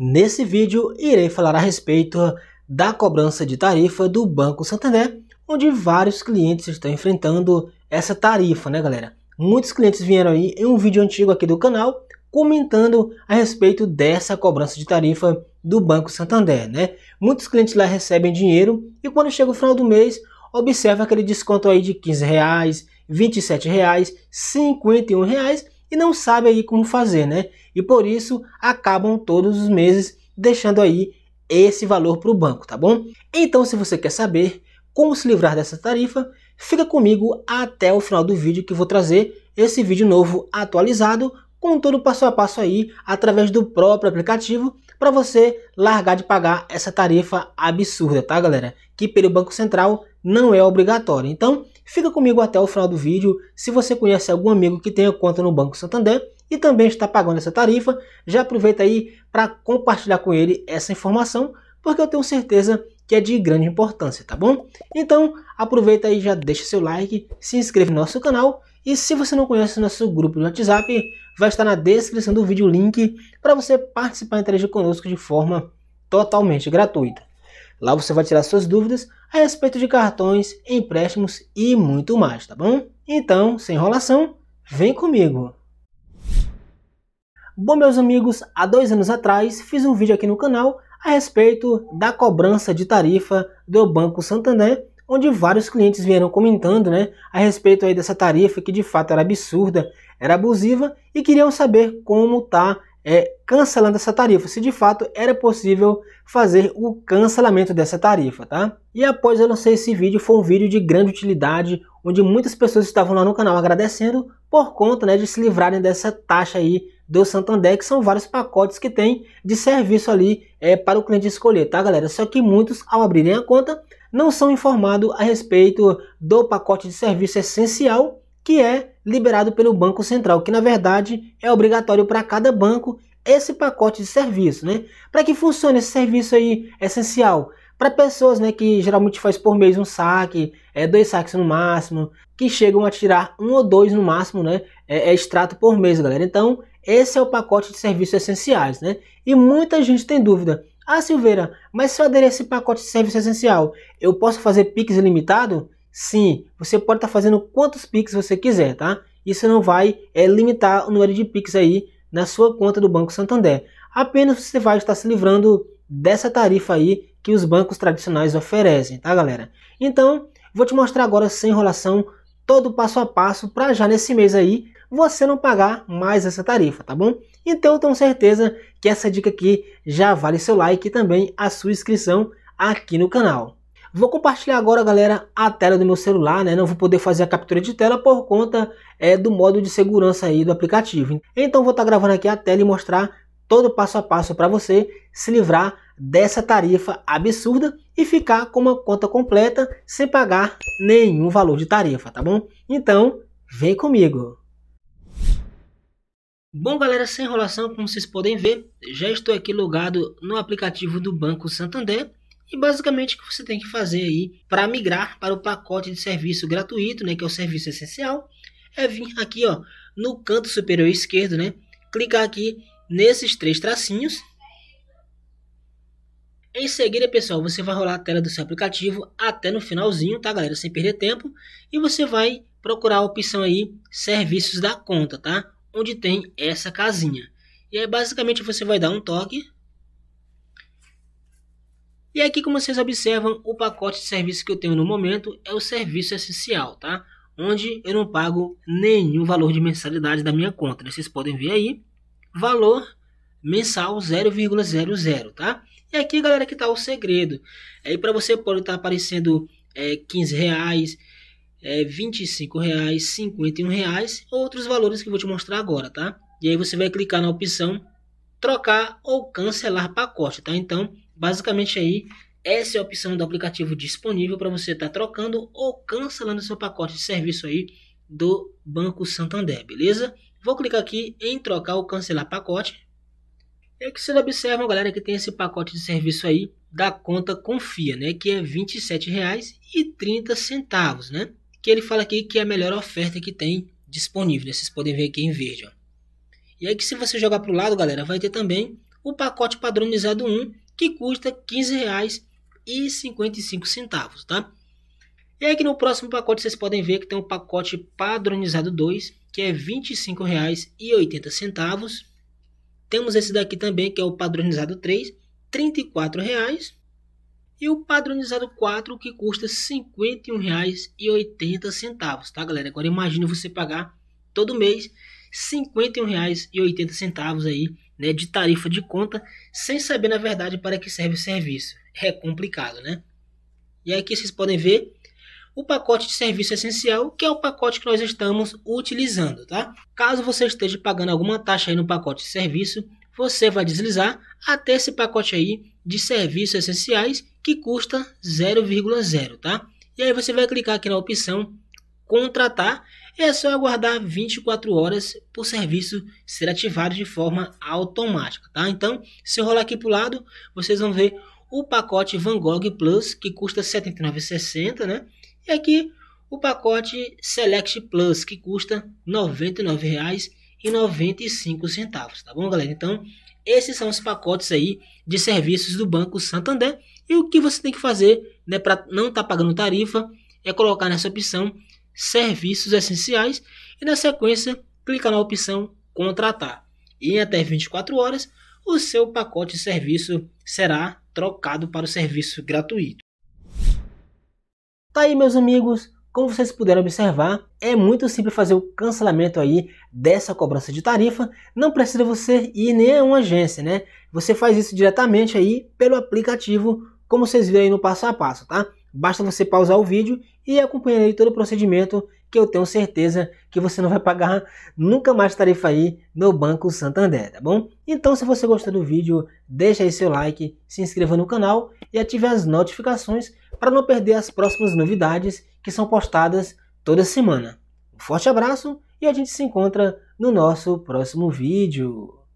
Nesse vídeo, irei falar a respeito da cobrança de tarifa do Banco Santander, onde vários clientes estão enfrentando essa tarifa, né galera? Muitos clientes vieram aí em um vídeo antigo aqui do canal comentando a respeito dessa cobrança de tarifa do Banco Santander, né? Muitos clientes lá recebem dinheiro e quando chega o final do mês, observa aquele desconto aí de 15 reais, 27 reais, 51 reais e não sabem aí como fazer, né? E por isso acabam todos os meses deixando aí esse valor para o banco, tá bom? Então, se você quer saber como se livrar dessa tarifa, fica comigo até o final do vídeo que vou trazer esse vídeo novo atualizado com todo o passo a passo aí através do próprio aplicativo para você largar de pagar essa tarifa absurda, tá galera? Que pelo Banco Central não é obrigatório. Então, Fica comigo até o final do vídeo. Se você conhece algum amigo que tenha conta no Banco Santander e também está pagando essa tarifa, já aproveita aí para compartilhar com ele essa informação, porque eu tenho certeza que é de grande importância, tá bom? Então, aproveita aí, já deixa seu like, se inscreve no nosso canal e se você não conhece nosso grupo no WhatsApp, vai estar na descrição do vídeo o link para você participar e interagir conosco de forma totalmente gratuita. Lá você vai tirar suas dúvidas a respeito de cartões, empréstimos e muito mais, tá bom? Então, sem enrolação, vem comigo! Bom, meus amigos, há dois anos atrás fiz um vídeo aqui no canal a respeito da cobrança de tarifa do Banco Santander onde vários clientes vieram comentando né, a respeito aí dessa tarifa que de fato era absurda, era abusiva e queriam saber como está é, cancelando essa tarifa, se de fato era possível fazer o cancelamento dessa tarifa, tá? E após eu lancei esse vídeo, foi um vídeo de grande utilidade, onde muitas pessoas estavam lá no canal agradecendo por conta né, de se livrarem dessa taxa aí do Santander, que são vários pacotes que tem de serviço ali é, para o cliente escolher, tá galera? Só que muitos, ao abrirem a conta, não são informados a respeito do pacote de serviço essencial que é liberado pelo Banco Central, que na verdade é obrigatório para cada banco esse pacote de serviço, né? Para que funcione esse serviço aí essencial para pessoas, né, que geralmente faz por mês um saque, é dois saques no máximo, que chegam a tirar um ou dois no máximo, né, é, é extrato por mês, galera. Então esse é o pacote de serviços essenciais, né? E muita gente tem dúvida. Ah, Silveira, mas se eu aderir a esse pacote de serviço essencial, eu posso fazer PIX ilimitado? Sim, você pode estar tá fazendo quantos Pix você quiser, tá? Isso não vai é, limitar o número de Pix aí na sua conta do Banco Santander. Apenas você vai estar se livrando dessa tarifa aí que os bancos tradicionais oferecem, tá galera? Então, vou te mostrar agora sem enrolação todo o passo a passo para já nesse mês aí você não pagar mais essa tarifa, tá bom? Então eu tenho certeza que essa dica aqui já vale seu like e também a sua inscrição aqui no canal. Vou compartilhar agora, galera, a tela do meu celular, né? Não vou poder fazer a captura de tela por conta é, do modo de segurança aí do aplicativo. Então vou estar tá gravando aqui a tela e mostrar todo passo a passo para você se livrar dessa tarifa absurda e ficar com uma conta completa sem pagar nenhum valor de tarifa, tá bom? Então, vem comigo! Bom, galera, sem enrolação, como vocês podem ver, já estou aqui logado no aplicativo do Banco Santander e basicamente o que você tem que fazer aí para migrar para o pacote de serviço gratuito, né, que é o serviço essencial, é vir aqui, ó, no canto superior esquerdo, né, clicar aqui nesses três tracinhos. Em seguida, pessoal, você vai rolar a tela do seu aplicativo até no finalzinho, tá, galera? Sem perder tempo. E você vai procurar a opção aí, serviços da conta, tá? Onde tem essa casinha. E aí, basicamente, você vai dar um toque e aqui como vocês observam, o pacote de serviço que eu tenho no momento é o serviço essencial, tá? Onde eu não pago nenhum valor de mensalidade da minha conta. Né? Vocês podem ver aí, valor mensal 0,00, tá? E aqui, galera, que tá o segredo. Aí para você pode estar tá aparecendo é, 15 reais, é, 25 reais, 51 reais, outros valores que eu vou te mostrar agora, tá? E aí você vai clicar na opção trocar ou cancelar pacote, tá? Então, Basicamente aí, essa é a opção do aplicativo disponível para você estar tá trocando ou cancelando seu pacote de serviço aí do Banco Santander, beleza? Vou clicar aqui em trocar ou cancelar pacote. É que vocês observam, galera, que tem esse pacote de serviço aí da conta Confia, né? Que é R$ 27,30, né? Que ele fala aqui que é a melhor oferta que tem disponível. Né? Vocês podem ver aqui em verde, ó. E aí que se você jogar para o lado, galera, vai ter também o pacote padronizado 1, que custa R$ 15,55, tá? E aí aqui no próximo pacote vocês podem ver que tem um pacote padronizado 2, que é R$ 25,80. Temos esse daqui também, que é o padronizado 3, R$ 34,00. E o padronizado 4, que custa R$ 51,80, tá galera? Agora imagina você pagar todo mês R$ 51,80 aí né, de tarifa de conta sem saber, na verdade, para que serve o serviço. É complicado, né? E aqui vocês podem ver o pacote de serviço essencial, que é o pacote que nós estamos utilizando, tá? Caso você esteja pagando alguma taxa aí no pacote de serviço, você vai deslizar até esse pacote aí de serviços essenciais que custa 0,0, tá? E aí você vai clicar aqui na opção contratar, é só aguardar 24 horas para o serviço ser ativado de forma automática, tá? Então, se eu rolar aqui para o lado, vocês vão ver o pacote Van Gogh Plus, que custa R$ 79,60, né? E aqui o pacote Select Plus, que custa R$ 99,95, tá bom, galera? Então, esses são os pacotes aí de serviços do Banco Santander. E o que você tem que fazer né, para não estar tá pagando tarifa é colocar nessa opção serviços essenciais e na sequência clica na opção contratar. E em até 24 horas, o seu pacote de serviço será trocado para o serviço gratuito. Tá aí, meus amigos, como vocês puderam observar, é muito simples fazer o cancelamento aí dessa cobrança de tarifa. Não precisa você ir nem a uma agência, né? Você faz isso diretamente aí pelo aplicativo, como vocês viram aí no passo a passo, tá? Basta você pausar o vídeo e acompanhar todo o procedimento que eu tenho certeza que você não vai pagar nunca mais tarifa aí no Banco Santander, tá bom? Então se você gostou do vídeo, deixa aí seu like, se inscreva no canal e ative as notificações para não perder as próximas novidades que são postadas toda semana. Um forte abraço e a gente se encontra no nosso próximo vídeo.